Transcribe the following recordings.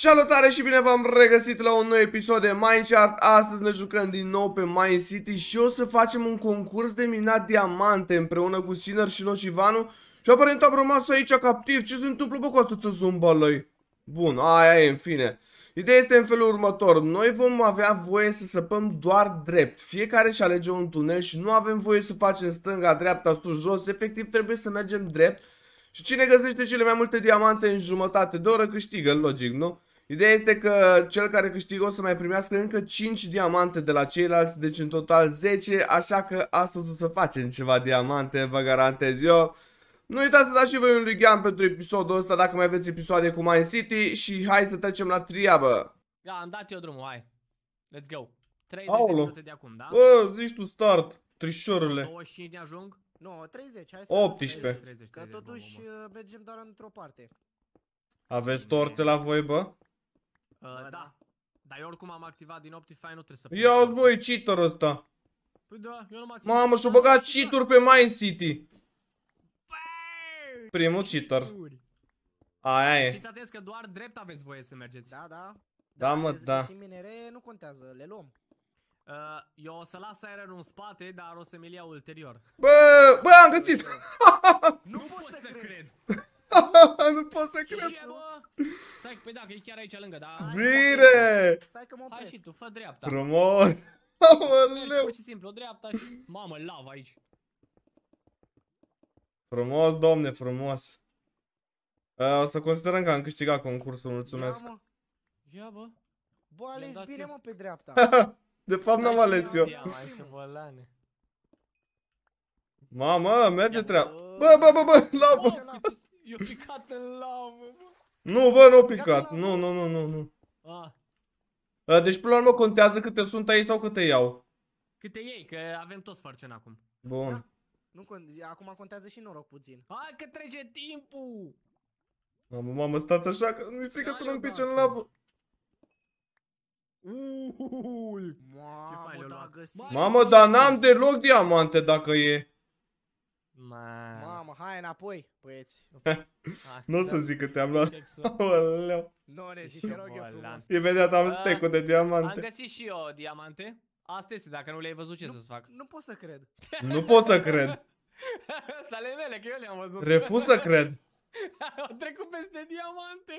Salutare și bine v-am regăsit la un nou episod de Minecraft. Astăzi ne jucăm din nou pe Mine City și o să facem un concurs de minat diamante împreună cu Sinner și Nocivanu. Și aparent am rămas aici captiv. Ce se întâmplă bă cu atâția zumbalăi? Bun, aia e în fine. Ideea este în felul următor. Noi vom avea voie să săpăm doar drept. Fiecare și alege un tunel și nu avem voie să facem stânga, dreapta, sus, jos. Efectiv trebuie să mergem drept. Și cine găsește cele mai multe diamante în jumătate de oră câștigă, logic, nu? Ideea este că cel care câștigă o să mai primească încă 5 diamante de la ceilalți, deci în total 10, așa că astăzi o să facem ceva diamante, vă garantez eu. Nu uitați să dați și voi un ligheam pentru episodul ăsta dacă mai aveți episoade cu Mine City și hai să trecem la triabă. Da, am dat eu drumul, hai. Let's go. 30 Aolo. de minute de acum, da? Bă, zici tu start, trișorule. 25 ne ajung? Nu, 30, hai să 18. 30, 30, 30, că totuși bă, bă, bă. mergem doar într-o parte. Aveți torțe la voi, bă? Uh, da. Dar eu oricum am activat din Optifine, nu trebuie să... Ia uite, băi, cheater ăsta. Păi da, eu nu m-am Mamă, și o băgat cheat pe Mine City. Primul cheater. Aia e. Fiți atenți că doar drept aveți voie să mergeți. Da, da. Da, da mă, da. minere, nu contează, le luăm. Uh, eu o să las aerul în spate, dar o să mi-l iau ulterior. Bă, bă, am găsit! nu, pot să cred. nu pot să cred. Ce, Stai, păi că e chiar aici lângă, da. Bine! Stai că mă opresc. Hai și tu, fă dreapta. Frumos. Aoleu. Pur păi și simplu, dreapta și... Mamă, lava aici. Frumos, domne, frumos. Uh, o să considerăm că am câștigat concursul, mulțumesc. Ia, mă. Ia, bă. Bă, ales bine, mă, pe dreapta. De fapt, n-am ales eu. Mamă, merge treaba. Bă, bă, bă, bă, lau, bă. Eu picat în lavă, bă. Nu, bă, nu picat. Nu, nu, nu, nu, nu. A. Deci, până la urmă, contează câte sunt aici sau câte iau. Câte ei, că avem toți farcen acum. Bun. Da. Nu, acum contează și noroc puțin. Hai că trece timpul! Mamă, mamă, stați așa că nu-i frică să nu pice în lavă. Ui, mamă, Mamă, dar n-am deloc diamante dacă e. Man. Mamă, hai înapoi, băieți. nu o să da. zic că te-am luat. Oleu. Nu ne zic, te rog eu frumos. Imediat am ah, stack de diamante. Am găsit și eu diamante. Asta este, dacă nu le-ai văzut, ce să-ți fac? Nu pot să cred. nu pot să cred. Sale mele, că eu le-am văzut. Refuz să cred. Au trecut peste diamante.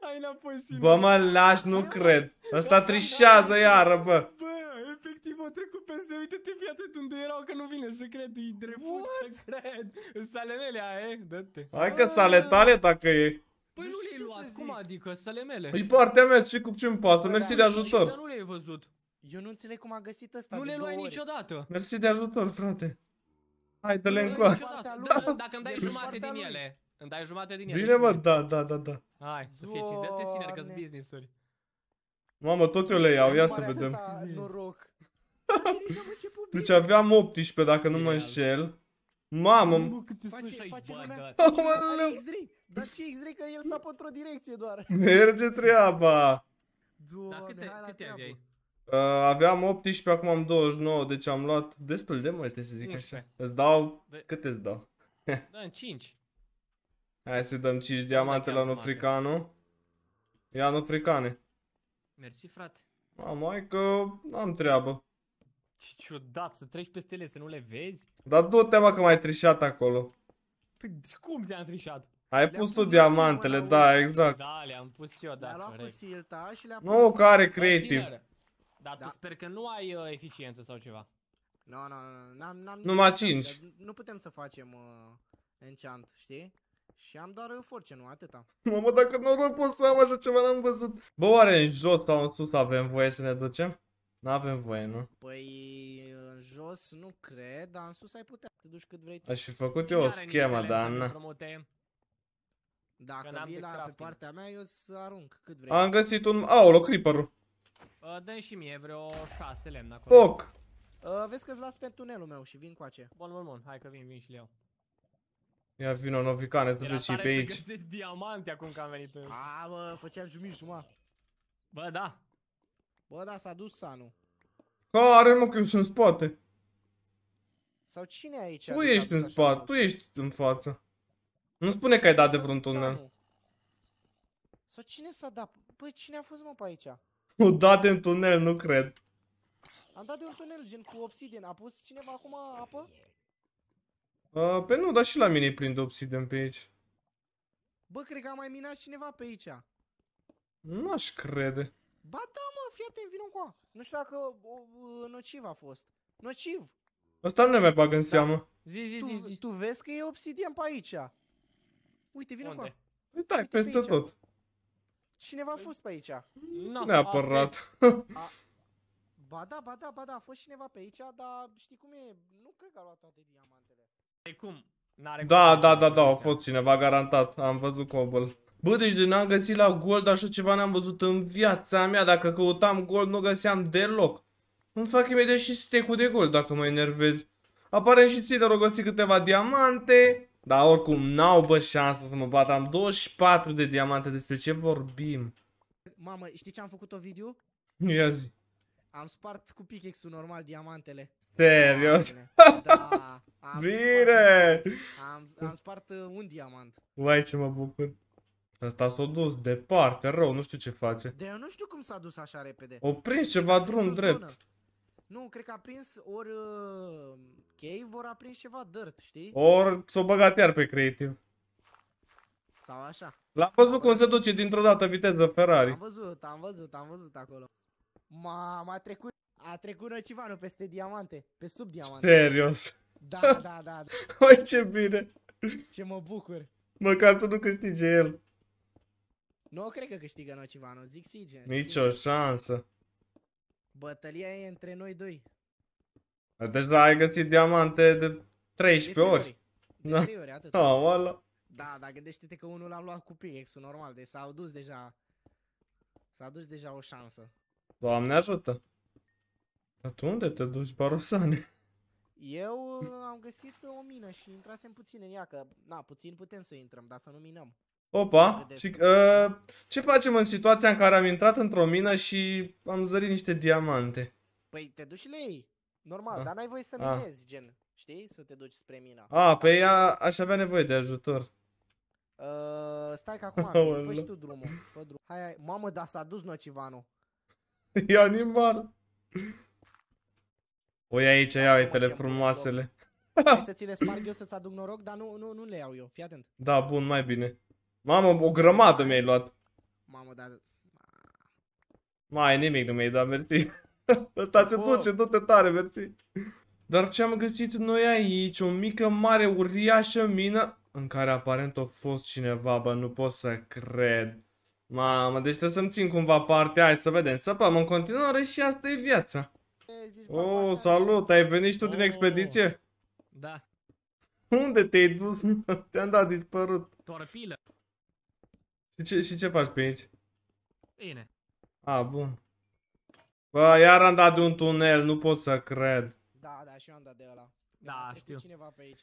Hai înapoi și Bă, mă, lași, nu cred. Ăsta da, trișează da, iară, bă. Bă, efectiv, au trecut peste. Uite-te, atât unde erau, că nu vine să cred. E drept să cred. Sale mele, aia, e? Dă-te. Hai că sale tale, dacă e. Păi nu le-ai luat, cum adică, sale mele? Păi partea mea, ce cu ce-mi pasă, mersi de ajutor. Dar nu le-ai văzut. Eu nu înțeleg cum a găsit ăsta Nu le luai niciodată. Mersi de ajutor, frate. Hai, dă-le încoa. Dacă îmi dai jumate din ele. Îmi dai jumate din el. Bine, mă, da, da, da, da. Hai, să fie cinci, dă-te siner, că s business-uri. Mamă, tot eu le iau, ia să păi, vedem. Deci aveam 18, dacă nu mă înșel. Mamă! Mă, câte face, face lumea... Aoleu! Dar ce x ray Că el s-a într-o direcție doar. Merge treaba! Dar câte, aveai? Uh, aveam 18, acum am 29, deci am luat destul de multe, să zic 11. așa. Îți dau... Câte îți dau? Da, în 5. Hai să dăm 5 diamante la nufricanu. Ia nufricane. Mersi, frate. Mamă, hai că am treabă. Ce ciudat, să treci peste ele, să nu le vezi? Dar du-te, mă, că m ai trișat acolo. Păi, cum te-am trișat? Ai pus, tu diamantele, da, exact. Da, le-am pus eu, da, corect. și le-a pus... Nu, că are creative. Dar tu da. sper că nu ai uh, eficiență sau ceva. Nu, nu, nu, no, n-am... Numai 5. Nu putem să facem uh, enchant, știi? Și am doar force, nu atâta. Mamă, dacă noroc pot să am așa ceva, n-am văzut. Bă, oare în jos sau în sus avem voie să ne ducem? N-avem voie, nu? Păi, în jos nu cred, dar în sus ai putea te duci cât vrei tu. Aș fi făcut eu o schemă, dar... Dacă vii la pe partea mea, eu să arunc cât vrei. Am găsit un... Aolo, creeper-ul. dă și mie vreo 6 lemn acolo. Oc! Ă, vezi că-ți las pe tunelul meu și vin cu ace. Bun, bun, bun, hai că vin, vin și le iau. Ia vino, Novicane, să duci și pe aici. Să diamante acum că am venit pe... A, bă, făceam jumii juma. Bă, da. Bă, da, s-a dus Sanu. Care, mă, că eu sunt în spate. Sau cine aici? Tu adică ești în spate, tu ești în față. Nu spune că ai dat de vreun tunel. Sau cine s-a dat? Băi, cine a fost, mă, pe aici? O dat în tunel, nu cred. Am dat de un tunel, gen cu obsidian. A pus cineva acum apă? Uh, pe nu, dar și la mine plin de obsidian pe aici. Bă, cred că a mai minat cineva pe aici. N-aș crede. Ba da, mă, fii atent, vină cu a. Nu știu dacă o, nociv a fost. Nociv. Asta nu ne mai bag în da. seamă. Zi, zi, tu, zi, zi. Tu vezi că e obsidian pe aici. Uite, vină cu a. Păi Dai, peste pe tot. Cineva a fost pe aici. No, Neapărat. A... Ba da, ba da, ba da, a fost cineva pe aici, dar știi cum e? Nu cred că a luat toate diamantele. Cum? Da, da, da, da, a fost cineva garantat. Am văzut cobol. Bă, deci de n-am găsit la gold așa ceva n-am văzut în viața mea. Dacă căutam gold nu găseam deloc. Îmi fac imediat și steak de gold dacă mă enervez. Apare și dar o găsi câteva diamante. Dar oricum n-au bă șansă să mă bat. Am 24 de diamante. Despre ce vorbim? Mamă, știi ce am făcut o video? Ia zi. Am spart cu pickaxe-ul normal diamantele. Serios? Da, am Bine! Spart, am, am spart uh, un diamant. Uai ce mă bucur. Asta s-a dus departe, rău, nu știu ce face. De eu nu știu cum s-a dus așa repede. O prins ceva drum drept. Nu, cred că a prins ori uh, cave, ori a prins ceva dirt, știi? Ori s-o băgat iar pe creative. Sau așa. L-am văzut cum se duce dintr-o dată viteză Ferrari. Am văzut, am văzut, am văzut acolo. Mama, a trecut a trecut Răcivanul peste diamante, pe sub diamante. Serios? Da, da, da. da. Oi, ce bine! Ce mă bucur. Măcar să nu câștige el. Nu cred că câștigă Nocivano, zic sincer. Nici o șansă. Bătălia e între noi doi. Deci da, ai găsit diamante de 13 de ori. ori. De da. 3 ori, atât. Da, oala. Da, dar gândește-te că unul l-am luat cu pickaxe-ul normal, deci s-au dus deja... S-a dus deja o șansă. Doamne ajută! Dar unde te duci, Barosane? Eu uh, am găsit o mină și intrasem puțin în ea, că, na, puțin putem să intrăm, dar să nu minăm. Opa, și uh, ce facem în situația în care am intrat într-o mină și am zărit niște diamante? Păi te duci lei? le normal, a. Ah. dar n-ai voie să a. Ah. minezi, gen, știi, să te duci spre mina. A, pe păi ea aș avea nevoie de ajutor. Uh, stai că acum, fă și tu drumul, fă drum. Hai, hai, mamă, dar s-a dus Nocivanul. E animal. Oi aici, ia uite-le frumoasele. Hai să ți le sparg eu să-ți aduc noroc, dar nu, nu, nu le iau eu, fii atent. Da, bun, mai bine. Mamă, o grămadă mi-ai luat. Mamă, dar... Mai nimic nu mi-ai dat, mersi. Ăsta se duce, du-te tare, mersi. Dar ce am găsit noi aici? O mică, mare, uriașă mină în care aparent a fost cineva, bă, nu pot să cred. Mamă, deci trebuie să-mi țin cumva partea, hai să vedem, să în continuare și asta e viața. O, oh, salut! Ai venit și tu oh. din expediție? Da. Unde te-ai dus? Te-am dat dispărut. Torpilă. Și ce, și ce faci pe aici? Bine. A, bun. Bă, iar am dat de un tunel, nu pot să cred. Da, da, și eu am dat de ăla. Da, da știu. cineva pe aici.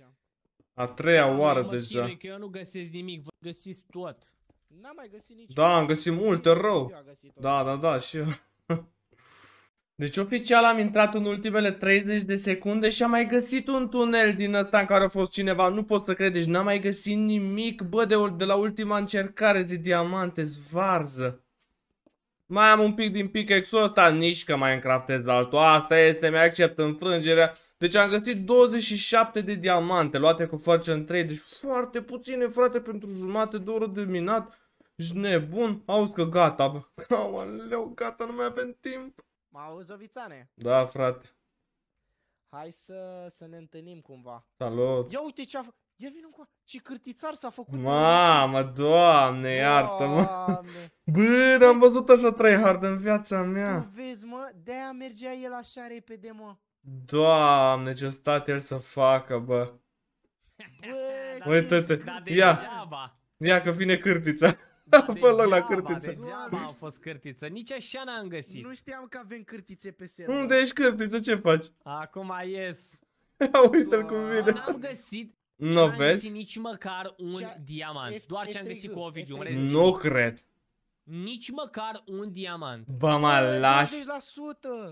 A treia da, oară deja. că eu nu găsesc nimic, vă găsiți tot. N-am mai găsit nici. Da, am găsit multe rău. Da, da, da, și eu. Deci oficial am intrat în ultimele 30 de secunde și am mai găsit un tunel din ăsta în care a fost cineva. Nu pot să credești, deci n-am mai găsit nimic, bă, de, de la ultima încercare de diamante, zvarză. Mai am un pic din pickaxe-ul ăsta, nici că mai încraftez altul. Asta este, mi-accept înfrângerea. Deci am găsit 27 de diamante luate cu în 3, deci foarte puține, frate, pentru jumate de oră de minat. Și nebun? Auzi că gata, bă. Aoleu, gata, nu mai avem timp. Mă auzi, Ovițane? Da, frate. Hai să, să ne întâlnim cumva. Salut. Ia uite ce a făcut. Ia vin cu Ce cârtițar s-a făcut. Mamă, doamne, iartă-mă. Bă, n-am văzut așa trei hard în viața mea. Tu vezi, mă, de-aia mergea el așa repede, mă. Doamne, ce stat el să facă, bă. Bă, Uite-te, ia, ia că vine cârtița. Da, fă loc la cârtiță. Degeaba a fost cârtiță. Nici așa n-am găsit. Nu știam că avem cârtițe pe server. Unde ești cârtiță? Ce faci? Acum ies. Uite-l cum vine. N-am găsit. Nu vezi? nici măcar un Ce diamant. Doar ce am găsit cu Ovidiu. Nu cred. Nici măcar un diamant. Bă, mă lași.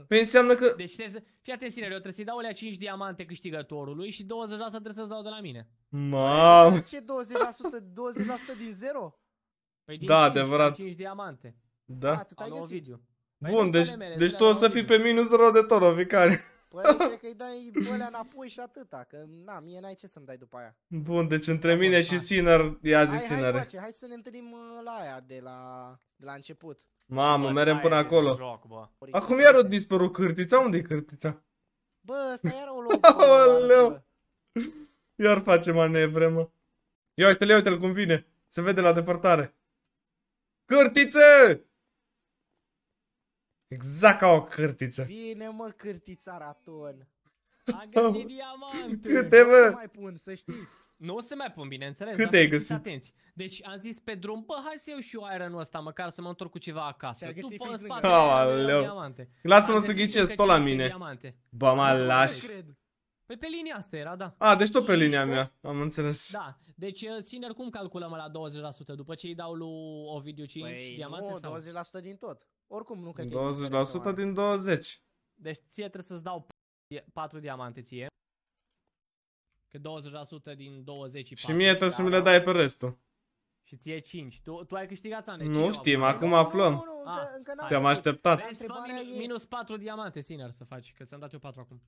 20%. Păi înseamnă că... Deci trebuie să... Fii atent, eu trebuie să-i dau alea 5 diamante câștigătorului și 20% trebuie să-ți dau de la mine. Mamă. Ce 20%? 20% din zero? Păi din da, 5, adevărat. 5 diamante. Da. Atât ai găsit. Video. Bun, păi deci, mele, deci tu o să fii pe minus rău de tot, Vicare. Păi, cred că-i dai bălea înapoi și atâta, că na, mie n-ai ce să-mi dai după aia. Bun, deci între mine Bun, și Sinner, ia zi Sinner. Hai, hai hai să ne întâlnim uh, la aia de la, de la început. Mamă, merem până acolo. Joc, bă. Acum iar o dispăru cârtița, unde e cârtița? Bă, ăsta iar o loc. Aoleu. Iar face manevre, mă. Ia uite-l, ia uite-l cum vine. Se vede la depărtare. Cârtiță! Exact ca o cârtiță. Vine mă, cârtița raton. Am găsit diamante. Câte mă? Nu mai pun, să știi. Nu o să mai pun, bineînțeles. Câte ai găsit? Atenți. Deci am zis pe drum, bă, hai să iau și eu ironul ăsta, măcar să mă întorc cu ceva acasă. Tu pe în spate, diamante. Lasă-mă să ghicesc tot la mine. Bă, mă lași. Păi pe linia asta era, da. A, deci tot pe linia mea, am înțeles. Da, deci ține uh, cum calculăm la 20% după ce îi dau lui Ovidiu 5 păi, diamante? Nu, sau? 20% din tot. Oricum nu cred 20% din 20. Deci ție trebuie să-ți dau 4 diamante ție. Că 20% din 20 Și mie trebuie să mi le da, dai da. pe restul. Și ție 5. Tu, tu ai câștigat, Ane? Nu știm, acum aflăm. Ah, Te-am așteptat. Minus 4 diamante, Siner, să faci, că ți-am dat eu 4 acum.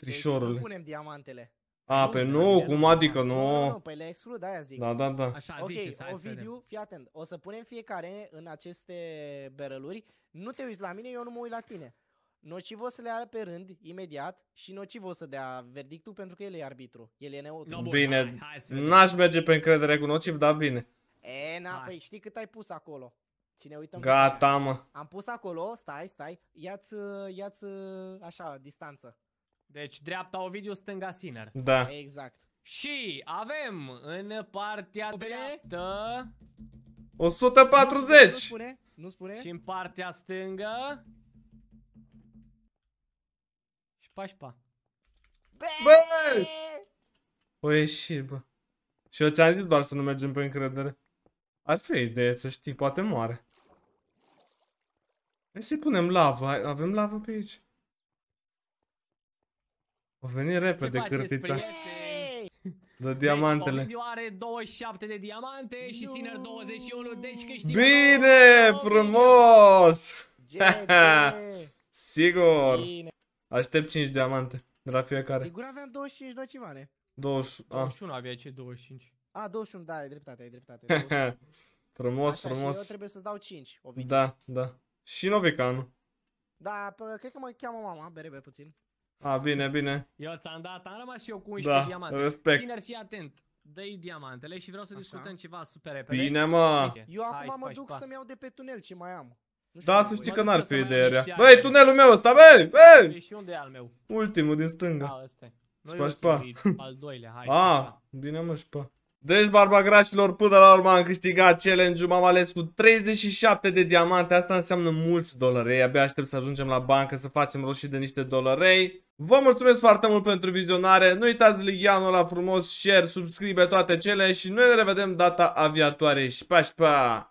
Deci Trișorul. Deci punem diamantele. A, nu, pe nu, cum adică, nu. Nu, nu, nu, pe le exclud, aia zic. Da, da, da. Așa ok, zice, Ovidiu, fii atent, o să punem fiecare în aceste berăluri. Nu te uiți la mine, eu nu mă uit la tine. Nocivo să le ia pe rând, imediat, și Nocivo să dea verdictul pentru că el e arbitru, el e neutru. No, bine, hai, hai n-aș merge pe încredere cu Nociv, dar bine. E, na, hai. păi știi cât ai pus acolo. Cine uităm Gata, mă. Am pus acolo, stai, stai, ia-ți, ia-ți așa, distanță. Deci dreapta Ovidiu, stânga Sinner. Da. Exact. Și avem în partea o dreaptă... 140! Nu spune, nu spune. Și în partea stângă... Și pa, și pa. Bă! O ieșit, bă. Și eu ți-am zis doar să nu mergem pe încredere. Ar fi idee să știi, poate moare. Hai să-i punem lava, avem lava pe aici. A venit repede cârtița. Dă deci, diamantele. Deci, Ovidioare, 27 de diamante și Nu. Sinner 21, deci câștigă Bine, nouă. frumos! Sigur. Bine. Aștept 5 diamante de la fiecare. Sigur aveam 25, de ceva, 21 avea ce 25. A, 21, da, e dreptate, e dreptate. 21. frumos, Așa, Și eu trebuie să-ți dau 5, Ovidiu. Da, da. Și Novicanu. Da, pă, cred că mă cheamă mama, bere, bere puțin. A, bine, bine. Eu ți-am dat, am rămas și eu cu 11 da, diamante. respect. Cine ar fi atent? dă diamantele și vreau să Așa. discutăm ceva super repede. Bine, mă! Eu acum hai, mă hai, duc să-mi iau de pe tunel ce mai am. Nu da, să știi că n-ar fi ideea rea. Băi, tunelul meu ăsta, băi! Băi! Și unde e al meu? Ultimul din stânga. Da, ăsta Șpa, șpa. Al doilea, hai. A, bine mă, șpa. Deci, barbagrașilor, până la urmă am câștigat challenge-ul, m-am ales cu 37 de diamante, asta înseamnă mulți dolarei, abia aștept să ajungem la bancă să facem roșii de niște dolarei. Vă mulțumesc foarte mult pentru vizionare, nu uitați ligheanul la frumos, share, subscribe toate cele și noi ne revedem data aviatoare și pa, și pa!